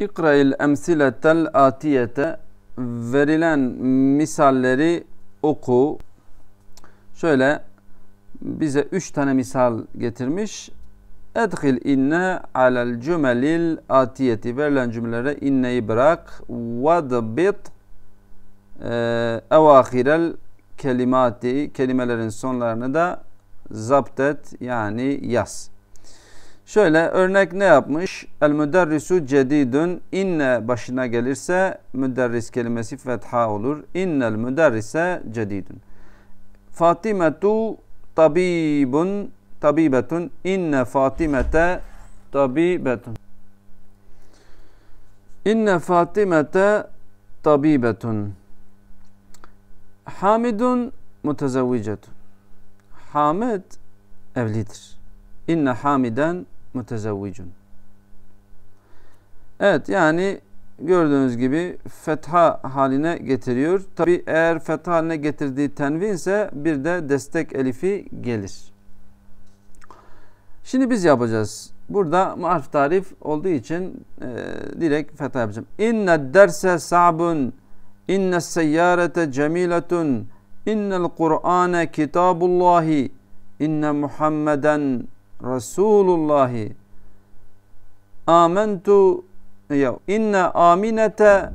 İkra'il emsiletel atiyete verilen misalleri oku. Şöyle bize üç tane misal getirmiş. Edhil inne alel cümelil atiyeti. Verilen cümlelere inneyi bırak. Vadbit e, evahirel kelimati. Kelimelerin sonlarını da zaptet, yani yaz. Şöyle örnek ne yapmış? El müderrisu cedidun inne başına gelirse müderris kelimesi fetha olur. İnnel müderrise cedidun. Fatimetu tabibun tabibetun inne Fatimete tabibetun. İnne Fatimete tabibetun. Hamidun mutezavvicetun. Hamid evlidir. İnne Hamiden mutezavvicun. Evet yani gördüğünüz gibi fetha haline getiriyor. Tabi eğer fetha haline getirdiği tenvin ise bir de destek elifi gelir. Şimdi biz yapacağız. Burada muarif tarif olduğu için e, direkt fetha yapacağım. İnne derse sa'bun, inne seyyarete cemiletun, innel Kur'ane kitabullahi, inne Muhammeden Resulullahi Amentu ya inne aminete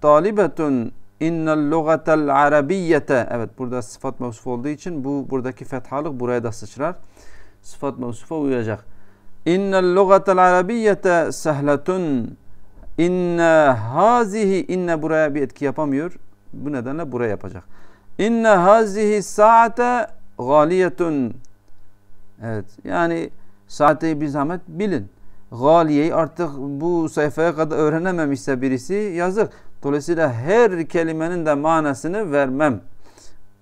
talibetun innel lugatel arabiyyete Evet burada sıfat mevsuf olduğu için bu buradaki fethalık buraya da sıçrar. Sıfat mevsufa uyacak. İnnel lugatel arabiyyete sehletun Inna hazihi inna buraya bir etki yapamıyor. Bu nedenle buraya yapacak. İnne hazihi saate galiyetun Evet. Yani saateyi bir zahmet bilin. Galiyeyi artık bu sayfaya kadar öğrenememişse birisi yazık. Dolayısıyla her kelimenin de manasını vermem.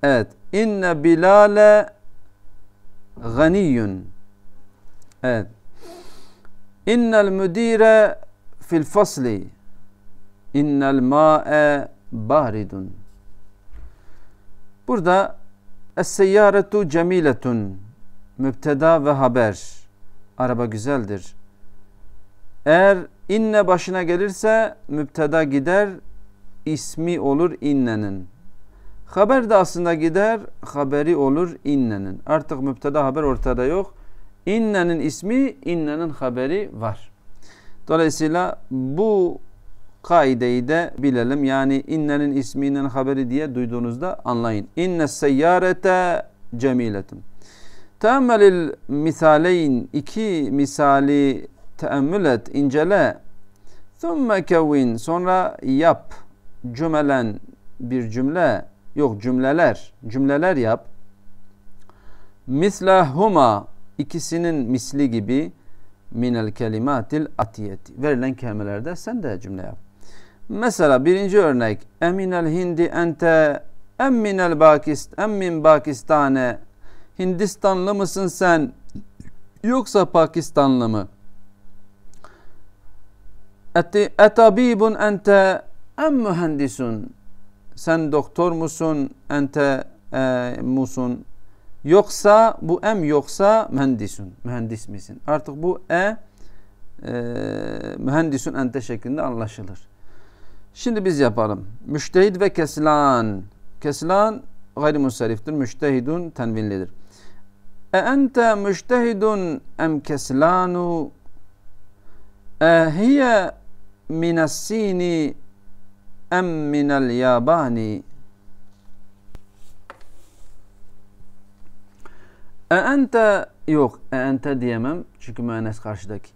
Evet. İnne Bilale ganiyun. Evet. İnnel müdire fil fasli. İnnel ma'e baridun. Burada Es-seyyaretu cemiletun müpteda ve haber. Araba güzeldir. Eğer inne başına gelirse müpteda gider, ismi olur innenin. Haber de aslında gider, haberi olur innenin. Artık müpteda haber ortada yok. İnnenin ismi, innenin haberi var. Dolayısıyla bu kaideyi de bilelim. Yani innenin ismi innenin haberi diye duyduğunuzda anlayın. İnne seyyarete cemiletun. Teammelil misaleyn iki misali teemmül et, incele. Thumme kevvin sonra yap cümelen bir cümle yok cümleler cümleler yap. Mislahuma ikisinin misli gibi minel kelimatil atiyeti. Verilen kelimelerde sen de cümle yap. Mesela birinci örnek. Eminel hindi ente em minel bakist em min bakistane Hindistanlı mısın sen yoksa Pakistanlı mı? Etabibun ente em mühendisun? Sen doktor musun? Ente e, musun? Yoksa bu em yoksa mühendisun. Mühendis misin? Artık bu e, e mühendisun ente şeklinde anlaşılır. Şimdi biz yapalım. Müştehid ve keslan. Keslan gayrimusariftir. Müştehidun tenvinlidir. E ente müştehidun em keslanu E hiye minessini em minel yabani E ente yok e ente diyemem çünkü müennes karşıdaki.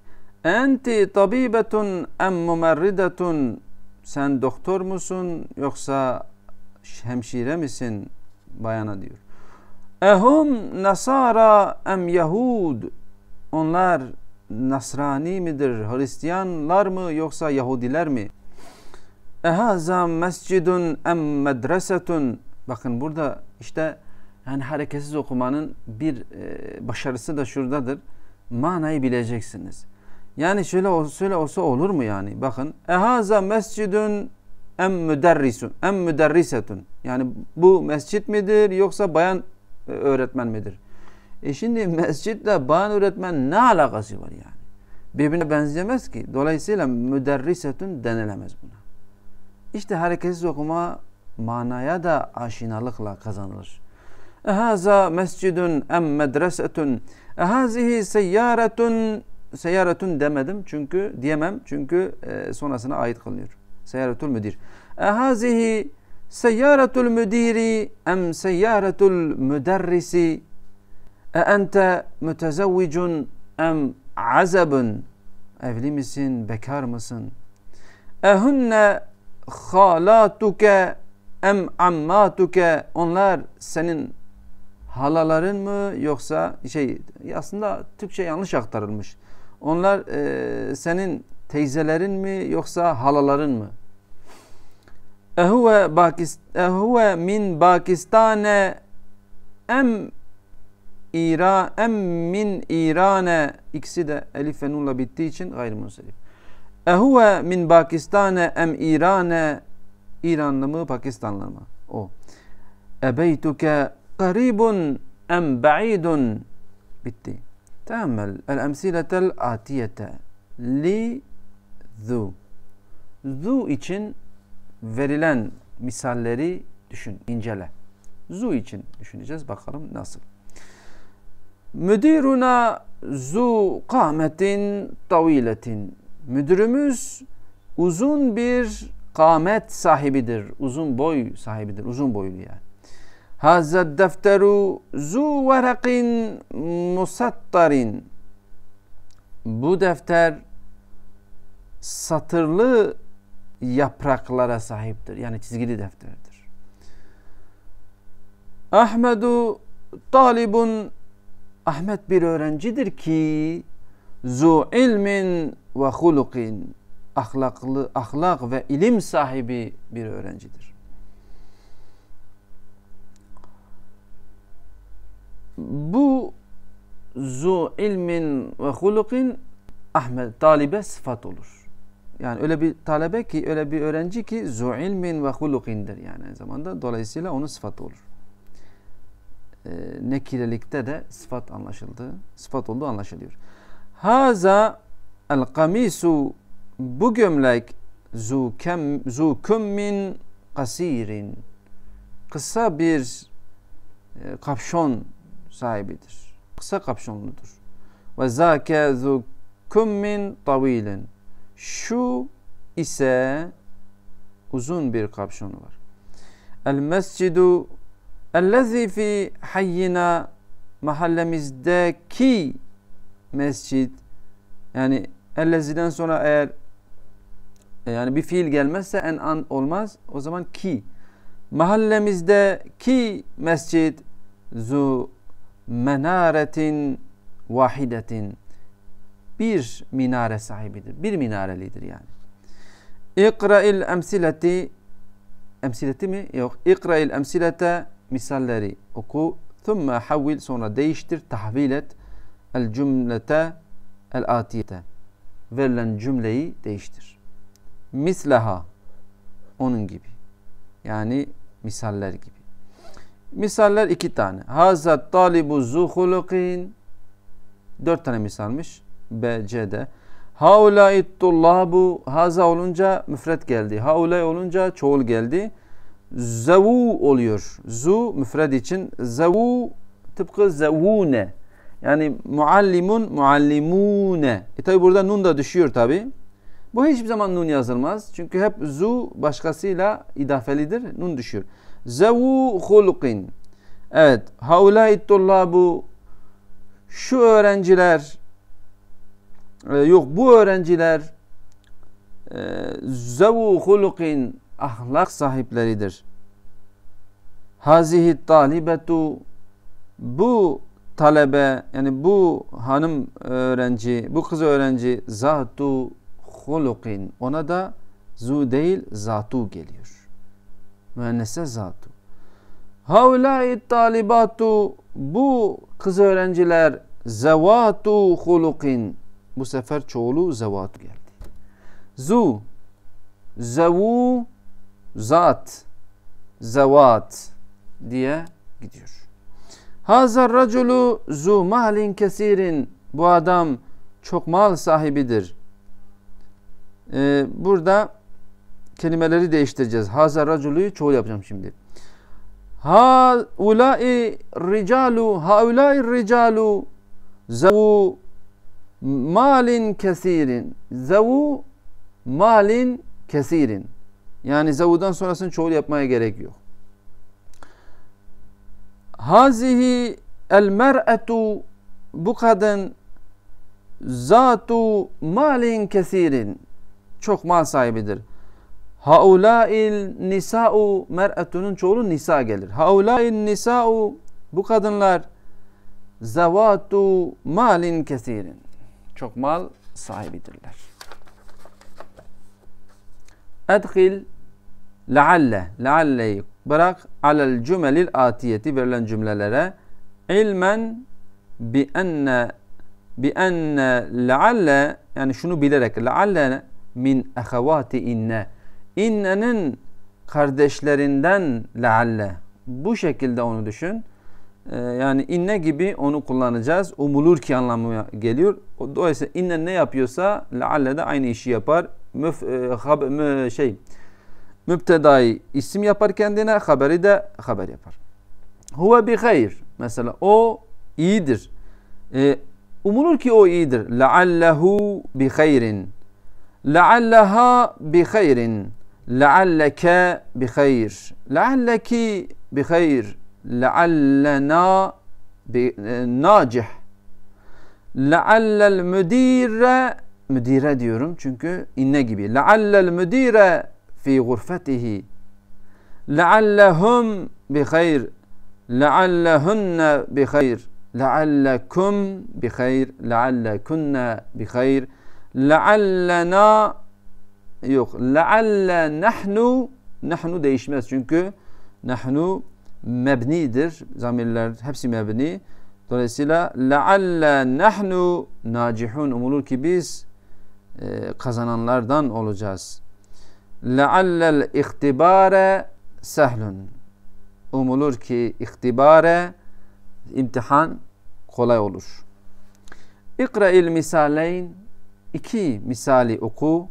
E enti tabibetun em mumerridetun sen doktor musun yoksa hemşire misin bayana diyor. Ehum nasara em yahud? Onlar Nasrani midir? Hristiyanlar mı yoksa Yahudiler mi? Ehaza mescidun em medresetun? Bakın burada işte yani hareketsiz okumanın bir e, başarısı da şuradadır. Manayı bileceksiniz. Yani şöyle olsa, şöyle olsa olur mu yani? Bakın. Ehaza mescidun em müderrisun. Em müderrisetun. Yani bu mescit midir yoksa bayan e, öğretmen midir? E şimdi mescitle ban öğretmen ne alakası var yani? Birbirine benzemez ki. Dolayısıyla müderrisetün denilemez buna. İşte hareketsiz okuma manaya da aşinalıkla kazanılır. Ehaza mescidun em medresetun ehazihi seyyaretun seyyaretun demedim çünkü diyemem çünkü e, sonrasına ait kılınıyor. Seyyaretul müdir. Ehazihi Seyyaratul müdiri em seyyaratul müderrisi e ente mütezevvicun em azabun evli misin bekar mısın ehunne halatuke em ammatuke onlar senin halaların mı yoksa şey aslında Türkçe yanlış aktarılmış onlar e, senin teyzelerin mi yoksa halaların mı هو باكستان هو من باكستان أم إيران أم من إيران إكسد ألف نون بالتيشن غير منصرف هو من باكستان أم إيران ايران لما باكستان لما او أبيتك قريب أم بعيد بالتي تأمل الأمثلة الآتية لذو ذو ايشن verilen misalleri düşün, incele. Zu için düşüneceğiz bakalım nasıl. Müdiruna zu kâmetin taviletin. Müdürümüz uzun bir kâmet sahibidir. Uzun boy sahibidir. Uzun boylu yani. Hazza defteru zu verakin musattarin. Bu defter satırlı yapraklara sahiptir. Yani çizgili defterdir. Ahmedu talibun Ahmet bir öğrencidir ki zu ilmin ve hulukin ahlaklı ahlak ve ilim sahibi bir öğrencidir. Bu zu ilmin ve hulukin Ahmet talibe sıfat olur. Yani öyle bir talebe ki, öyle bir öğrenci ki zu ilmin ve hulukindir yani zamanda. Dolayısıyla onun sıfatı olur. E, ee, nekirelikte de sıfat anlaşıldı. Sıfat olduğu anlaşılıyor. Haza el kamisu bu gömlek zu kem zu kummin kasirin. Kısa bir e, kapşon sahibidir. Kısa kapşonludur. Ve zâke zu kummin tavilin. Şu ise uzun bir kapşonu var. El mescidu ellezî fi hayyina mahallemizdeki mescid yani elleziden sonra eğer e, yani bir fiil gelmezse en an olmaz. O zaman ki mahallemizdeki mescid zu menaretin vahidetin bir minare sahibidir. Bir minarelidir yani. İkra'il emsileti emsileti mi? Yok. İkra'il emsilete misalleri oku. Thumma havvil sonra değiştir, tahvil et. El cümlete el atiyete. Verilen cümleyi değiştir. Misleha onun gibi. Yani misaller gibi. Misaller iki tane. Hazat talibu zuhulukin dört tane misalmış. B, C'de. Haulâ bu haza olunca müfret geldi. Haulâ olunca çoğul geldi. Zevu oluyor. Zu müfred için. Zevu tıpkı zevune. Yani muallimun muallimune. E tabi burada nun da düşüyor tabi. Bu hiçbir zaman nun yazılmaz. Çünkü hep zu başkasıyla idafelidir. Nun düşüyor. Zevu hulkin. Evet. Haulâ bu şu öğrenciler ee, yok bu öğrenciler e, zevu hulukin ahlak sahipleridir. Hazihi talibetu bu talebe yani bu hanım öğrenci, bu kız öğrenci zatu hulukin. Ona da zu değil zatu geliyor. Müennese zatu. Havlai talibatu bu kız öğrenciler zevatu hulukin bu sefer çoğulu zevat geldi. Zu, zevu, zat, zevat diye gidiyor. Hazar raculu zu mahlin kesirin. Bu adam çok mal sahibidir. Ee, burada kelimeleri değiştireceğiz. Hazar raculuyu çoğul yapacağım şimdi. Ha ulai ricalu ha ulai ricalu zevu malin kesirin. Zevu malin kesirin. Yani zevudan sonrasını çoğul yapmaya gerek yok. Hazihi el mer'etu bu kadın zatu malin kesirin. Çok mal sahibidir. Haulail nisa'u mer'etunun çoğulu nisa gelir. Haulail nisa'u bu kadınlar zavatu malin kesirin çok mal sahibidirler. Edhil lealle, lealleyi bırak alel cümelil atiyeti verilen cümlelere ilmen bi enne bi enne lealle yani şunu bilerek lealle min ehevati inne innenin kardeşlerinden lealle bu şekilde onu düşün ee, yani inne gibi onu kullanacağız. Umulur ki anlamına geliyor. Dolayısıyla inne ne yapıyorsa lealle de aynı işi yapar. Müf, e, hab, mü, şey müptedayı isim yapar kendine, haberi de haber yapar. Huve bi hayr. Mesela o iyidir. E, umulur ki o iyidir. Leallehu bi hayrin. Lealleha bi hayrin. Lealleke bi hayr. Lealleki bi hayr. لعلنا ناجح لعل المدير مديرة ديورم چونكو النجبي لعل المدير في غرفته لعلهم بخير لعلهن بخير لعلكم بخير لعلكن بخير لعلنا يخ لعل نحن نحن ديشمس چونكو نحن mebnidir. Zamirler hepsi mebni. Dolayısıyla lealle nahnu nacihun umulur ki biz e, kazananlardan olacağız. Leallel ihtibare sehlun. Umulur ki ihtibare imtihan kolay olur. İkra'il misaleyn iki misali oku.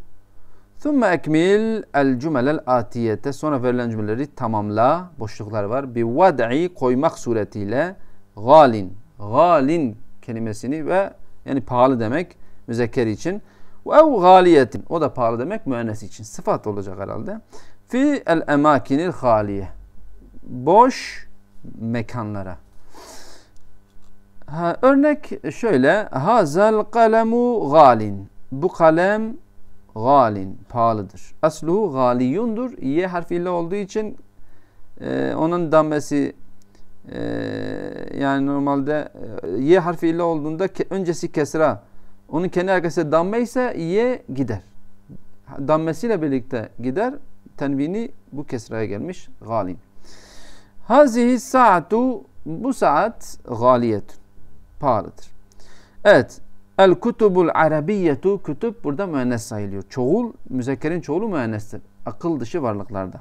ثُمَّ ekmil el cümelel atiyete. Sonra verilen cümleleri tamamla. Boşluklar var. Bi vad'i koymak suretiyle galin. Galin kelimesini ve yani pahalı demek müzekker için. Ev galiyetin. O da pahalı demek müennes için. Sıfat olacak herhalde. Fi el emakinil haliye. Boş mekanlara. Ha, örnek şöyle. Hazal kalemu galin. Bu kalem galin pahalıdır. Asluhu galiyundur. Ye harfiyle olduğu için e, onun damesi, e, yani normalde e, ye harfiyle olduğunda ke, öncesi kesra onun kendi arkası damme ise ye gider. Dammesiyle birlikte gider. Tenvini bu kesraya gelmiş. Galin. Hazihi saatu bu saat galiyet pahalıdır. Evet. El kutubul arabiyyetu kutup burada müennes sayılıyor. Çoğul, müzekkerin çoğulu müennestir. Akıl dışı varlıklarda,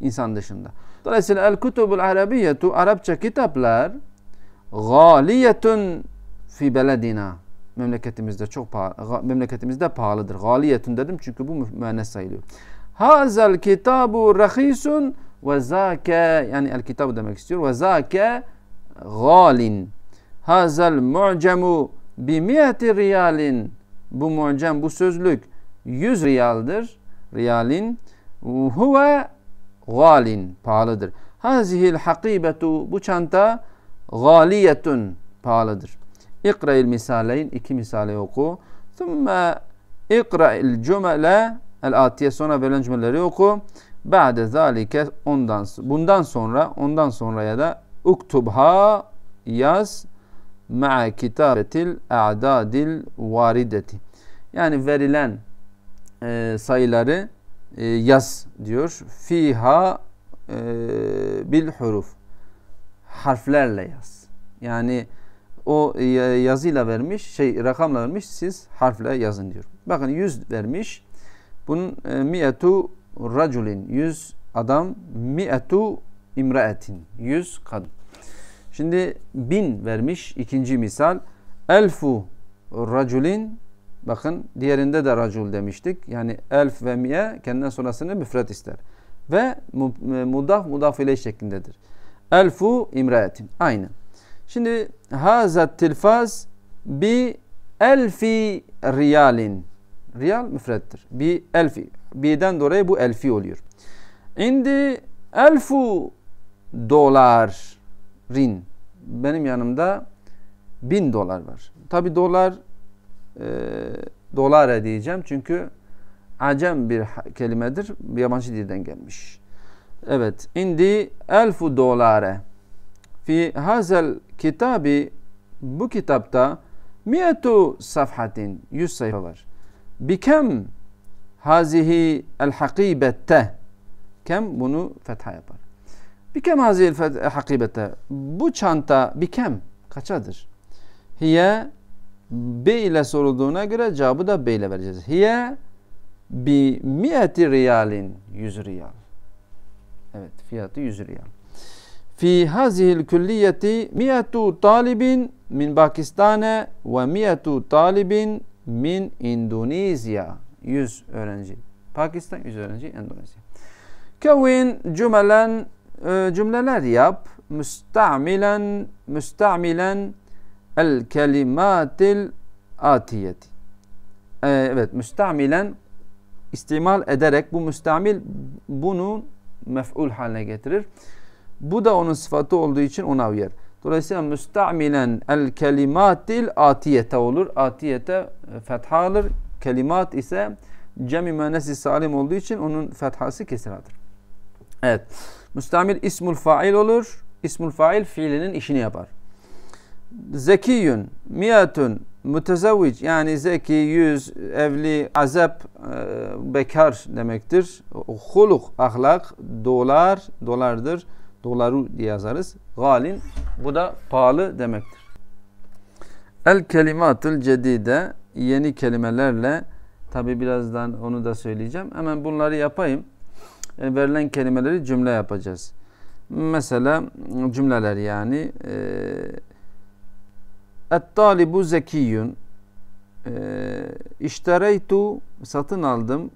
insan dışında. Dolayısıyla el kutubul arabiyyetu Arapça kitaplar galiyetun fi beledina. Memleketimizde çok pahalı, memleketimizde pahalıdır. Galiyetun dedim çünkü bu müennes sayılıyor. Hazel kitabu rahisun ve zake yani el kitabı demek istiyor. Ve zake galin. Hazel mu'cemu bimiyeti riyalin bu mu'cem bu sözlük 100 riyaldır. Riyalin huve galin pahalıdır. Hazihil hakibetu bu çanta galiyetun pahalıdır. İkra'il misaleyn iki misale oku. Thumma ikra'il cümle el atiye sonra verilen cümleleri oku. Ba'de zalike ondan bundan sonra ondan sonraya da uktubha yaz ma'a kitabetil a'dadil varideti. Yani verilen e, sayıları e, yaz diyor. Fiha e, bil huruf. Harflerle yaz. Yani o e, yazıyla vermiş, şey rakamla vermiş, siz harfle yazın diyor. Bakın 100 vermiş. Bunun e, mi'etu raculin 100 adam mi'etu imraetin 100 kadın. Şimdi bin vermiş ikinci misal. Elfu raculin bakın diğerinde de racul demiştik. Yani elf ve miye kendinden sonrasını müfret ister. Ve e, mudaf mudaf ile şeklindedir. Elfu imraetin. Aynı. Şimdi hazat tilfaz bi elfi riyalin. Riyal müfrettir. Bi elfi. Bi'den dolayı bu elfi oluyor. Indi elfu dolar rin. Benim yanımda bin dolar var. Tabi dolar e, dolara diyeceğim çünkü acem bir kelimedir. Yabancı dilden gelmiş. Evet. Indi elfu dolare. Fi hazel kitabi bu kitapta miyetu safhatin yüz sayfa var. Bikem hazihi el hakibette kem bunu fetha yapar. Bir kem hazil hakibete. Bu çanta bir kem kaçadır? Hiye B ile sorulduğuna göre cevabı da B ile vereceğiz. Hiye bi miyeti riyalin 100 riyal. Evet fiyatı 100 riyal. Fi hazihil külliyeti miyetu talibin min Pakistan'e ve miyetu talibin min Indonesia. 100 öğrenci. Pakistan 100 öğrenci Endonezya. Kevin cümelen e, cümleler yap. Müstamilen, müstamilen el kelimatil atiyeti. Ee, evet, müstamilen istimal ederek bu müstamil bunu mef'ul haline getirir. Bu da onun sıfatı olduğu için ona uyar. Dolayısıyla müstamilen el kelimatil atiyete olur. Atiyete fetha alır. Kelimat ise cem-i salim olduğu için onun fethası kesiradır. Evet. Müstamil ismul fail olur. İsmul fail fiilinin işini yapar. Zekiyün, miyatun, mütezevvic yani zeki, yüz, evli, azap, e, bekar demektir. Huluk, ahlak, dolar, dolardır. Doları diye yazarız. Galin, bu da pahalı demektir. El kelimatul cedide yeni kelimelerle tabi birazdan onu da söyleyeceğim. Hemen bunları yapayım verilen kelimeleri cümle yapacağız. Mesela cümleler yani e, Et-talibu zekiyun e, İştereytu satın aldım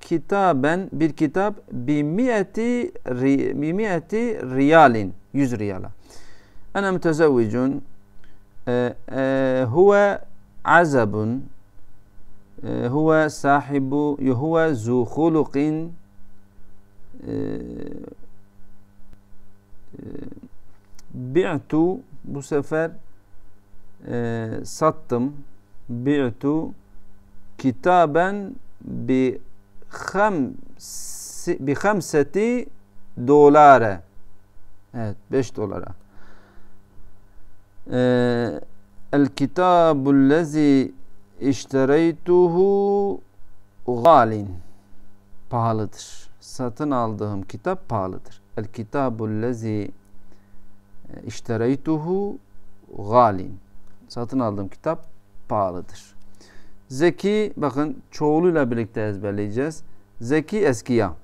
kitaben bir kitap bimiyeti bimiyeti riyalin yüz riyala. Ana mütezevvicun e, huve azabun huve sahibu huve zu hulukin ee, bi'tu bu sefer e, sattım bi'tu kitaben bi hamsi, bi hamseti dolara evet 5 dolara e, el kitabu lezi iştereytuhu galin pahalıdır satın aldığım kitap pahalıdır. El kitabullezi e, iştereytuhu galin. Satın aldığım kitap pahalıdır. Zeki bakın çoğuluyla birlikte ezberleyeceğiz. Zeki eskiya.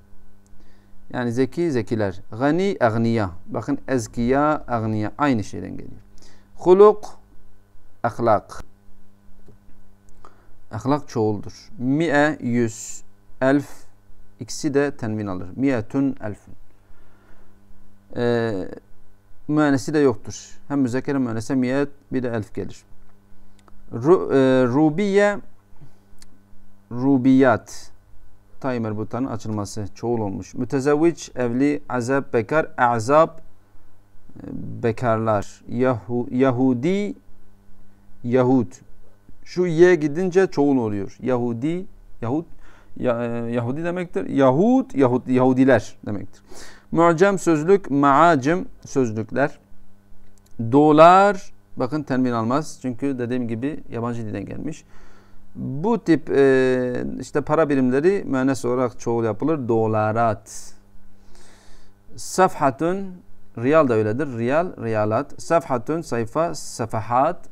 Yani zeki zekiler. Gani agniya. Bakın eskiya agniya aynı şeyden geliyor. Huluk ahlak. Ahlak çoğuldur. Mi'e yüz. Elf İkisi de tenvin alır. Miyetun elfün. Ee, müennesi de yoktur. Hem müzekkere müennese miyet bir de elf gelir. Ru, e, rubiye rubiyat tay merbutanın açılması çoğul olmuş. Mütezevviç evli AZAB bekar AZAB e, bekarlar. Yahu, Yahudi Yahud. Şu ye gidince çoğul oluyor. Yahudi Yahud e, Yahudi demektir. Yahud, Yahud Yahudiler demektir. Mu'cem sözlük, maacim sözlükler. Dolar, bakın termin almaz. Çünkü dediğim gibi yabancı dilden gelmiş. Bu tip e, işte para birimleri mühennes olarak çoğul yapılır. Dolarat. Safhatun, riyal da öyledir. Riyal, riyalat. Safhatun, sayfa, safahat.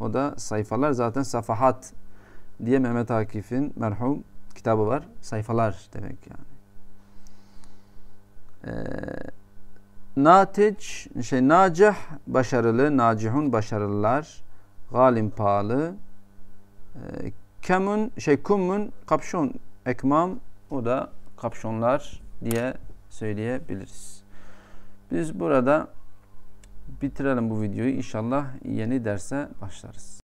O da sayfalar zaten safahat diye Mehmet Akif'in merhum kitabı var. Sayfalar demek yani. Ee, Natiç, şey, nacih başarılı, nacihun başarılılar, galim pahalı, e, kemun, şey, kumun, kapşon, ekmam, o da kapşonlar diye söyleyebiliriz. Biz burada bitirelim bu videoyu. İnşallah yeni derse başlarız.